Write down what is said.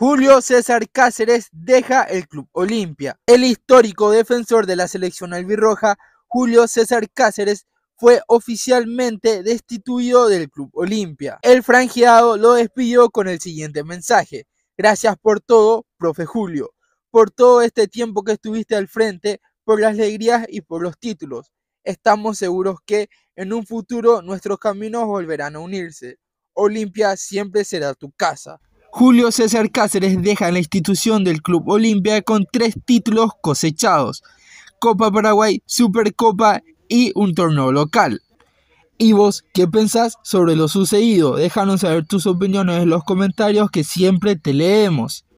Julio César Cáceres deja el Club Olimpia. El histórico defensor de la selección albirroja, Julio César Cáceres, fue oficialmente destituido del Club Olimpia. El franjeado lo despidió con el siguiente mensaje. Gracias por todo, profe Julio, por todo este tiempo que estuviste al frente, por las alegrías y por los títulos. Estamos seguros que en un futuro nuestros caminos volverán a unirse. Olimpia siempre será tu casa. Julio César Cáceres deja la institución del Club Olimpia con tres títulos cosechados, Copa Paraguay, Supercopa y un torneo local. ¿Y vos qué pensás sobre lo sucedido? Déjanos saber tus opiniones en los comentarios que siempre te leemos.